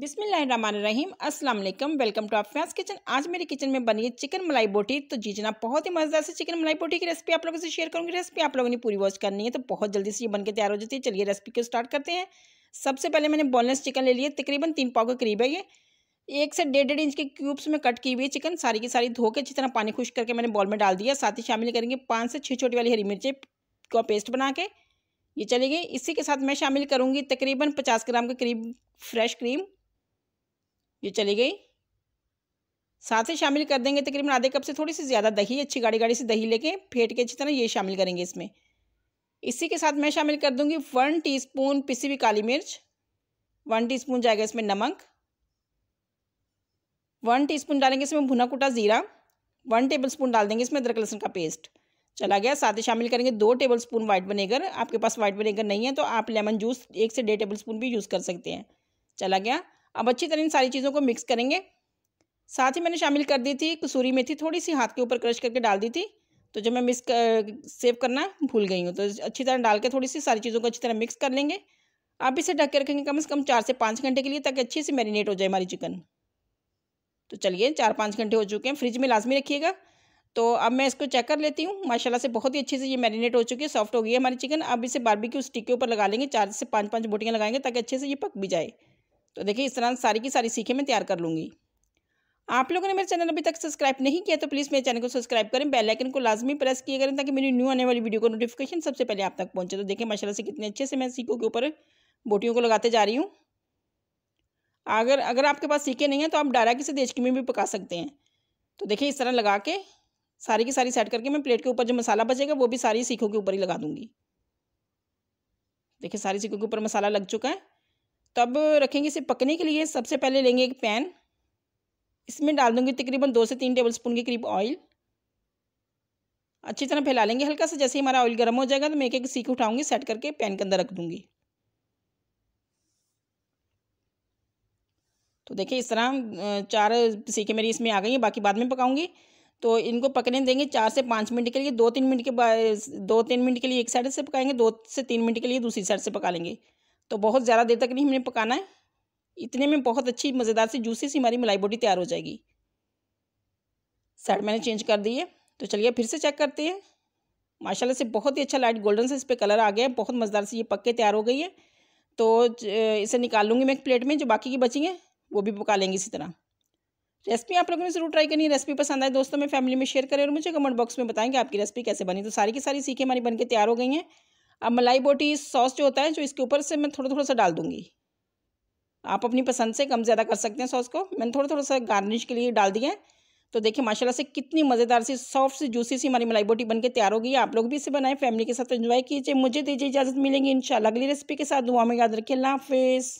बिसमीम अस्सलाम वालेकुम वेलकम टू आप फैंस किचन आज मेरे किचन में बनी है चिकन मलाई बोटी तो जी जना बहुत ही मज़ेदार से चिकन मलाई बोटी की रेसिपी आप लोगों से शेयर करूंगी रेसिपी आप लोगों ने पूरी वॉच करनी है तो बहुत जल्दी से ये बनकर तैयार हो जाती है चलिए रेसिपी को स्टार्ट करते हैं सबसे पहले मैंने बोनलेस चिकन ले लिया तकरीबन तीन पाव के करीब है ये एक से डेढ़ डेढ़ इंच के क्यूब्स में कट की हुई है चिकन सारी की सारी धो के अच्छी तरह पानी खुश करके मैंने बॉल में डाल दिया साथ ही शामिल करेंगे पाँच से छः छोटी वाली हरी मिर्चें का पेस्ट बना के ये चलेगी इसी के साथ मैं शामिल करूँगी तकरीबन पचास ग्राम के करीब फ्रेश क्रीम ये चली गई साथ ही शामिल कर देंगे तकरीबन आधे कप से थोड़ी सी ज़्यादा दही अच्छी गाढ़ी गाढ़ी से दही लेके फेंट के अच्छी तरह ये शामिल करेंगे इसमें इसी के साथ मैं शामिल कर दूंगी वन टीस्पून पिसी हुई काली मिर्च वन टीस्पून जाएगा इसमें नमक वन टीस्पून डालेंगे इसमें भुना कुटा ज़ीरा वन टेबलस्पून डाल देंगे इसमें अदरक लहसुन का पेस्ट चला गया साथ ही शामिल करेंगे दो टेबल स्पून वाइट विनेगर आपके पास वाइट विनेगर नहीं है तो आप लेमन जूस एक से डेढ़ टेबल स्पून भी यूज़ कर सकते हैं चला गया अब अच्छी तरह इन सारी चीज़ों को मिक्स करेंगे साथ ही मैंने शामिल कर दी थी कसूरी मेथी थोड़ी सी हाथ के ऊपर क्रश करके डाल दी थी तो जब मैं मिक्स कर, सेव करना भूल गई हूँ तो अच्छी तरह डाल के थोड़ी सी सारी चीज़ों को अच्छी तरह मिक्स कर लेंगे आप इसे ढक के रखेंगे कम से कम चार से पाँच घंटे के लिए ताकि अच्छे से मैरिनेट हो जाए हमारी चिकन तो चलिए चार पाँच घंटे हो चुके हैं फ्रिज में लाजमी रखिएगा तो अब मैं इसको चेक कर लेती हूँ माशाल्लाह से बहुत ही अच्छे से ये मैरिनेट हो चुकी है सॉफ्ट हो गई है हमारी चिकन अब इसे बारबेक्यू स्टिक के ऊपर लगा लेंगे चार से पाँच पाँच बोटियाँ लगाएंगे ताकि अच्छे से ये पक भी जाए तो देखिए इस तरह सारी की सारी सीखें मैं तैयार कर लूँगी आप लोगों ने मेरे चैनल अभी तक सब्सक्राइब नहीं किया तो प्लीज़ मेरे चैनल को सब्सक्राइब करें बेल आइकन को लाजमी प्रेस किया करें ताकि मेरी न्यू आने वाली वीडियो को नोटिफिकेशन सबसे पहले आप तक पहुंचे तो देखें माशाल्लाह से कितने अच्छे से मैं सीखों के ऊपर बोटियों को लगाते जा रही हूँ अगर अगर आपके पास सीखे नहीं हैं तो आप डायरेक्ट इसे देश में भी पका सकते हैं तो देखिए इस तरह लगा के सारी की सारी सेट करके मैं प्लेट के ऊपर जो मसाला बचेगा वो भी सारी सीखों के ऊपर ही लगा दूँगी देखिए सारी सीखों के ऊपर मसाला लग चुका है तब रखेंगे इसे पकने के लिए सबसे पहले लेंगे एक पैन इसमें डाल दूंगी तकरीबन दो से तीन टेबल स्पून के करीब ऑयल अच्छी तरह फैला लेंगे हल्का सा जैसे ही हमारा ऑयल गर्म हो जाएगा तो मैं एक एक सीख उठाऊंगी सेट करके पैन के अंदर रख दूंगी तो देखिए इस तरह चार सीखें मेरी इसमें आ गई हैं बाकी बाद में पकाऊंगी तो इनको पकने देंगे चार से पाँच मिनट के लिए दो तीन मिनट के बाद दो तीन मिनट के लिए एक साइड से पकाएंगे दो से तीन मिनट के लिए दूसरी साइड से पका लेंगे तो बहुत ज़्यादा देर तक नहीं हमने पकाना है इतने में बहुत अच्छी मज़ेदार सी जूसी सी हमारी मलाई बोटी तैयार हो जाएगी साइड मैंने चेंज कर दी है तो चलिए फिर से चेक करते हैं माशाल्लाह से बहुत ही अच्छा लाइट गोल्डन से इस पर कलर आ गया है बहुत मज़ेदार से ये पक्के तैयार हो गई है तो इसे निकाल लूँगी मैं एक प्लेट में जो बाकी की बची हैं वो भी पका लेंगे इसी तरह रेसिपी आप लोगों ने जरूर ट्राई करनी है रेसिपी पसंद आए दोस्तों में फैमिली में शेयर करें और मुझे कमेंट बॉक्स में बताएँगे कि आपकी रेसिपी कैसे बनी तो सारी की सारी सीखें हमारी बन के तैयार हो गई हैं अब मलाई बोटी सॉस जो होता है जो इसके ऊपर से मैं थोड़ा थोड़ा सा डाल दूँगी आप अपनी पसंद से कम ज़्यादा कर सकते हैं सॉस को मैंने थोड़ा थोड़ा सा गार्निश के लिए डाल दिया है तो देखिए माशाल्लाह से कितनी मज़ेदार सी सॉफ्ट सी जूसी सी हमारी मलाई बोटी बनके तैयार होगी आप लोग भी इसे बनाएं फैमिली के साथ एंजॉय कीजिए मुझे दीजिए इजाज़त मिलेंगी इन अगली रेसिपी के साथ दुआ में याद रखिए अल्लाह हाफिज़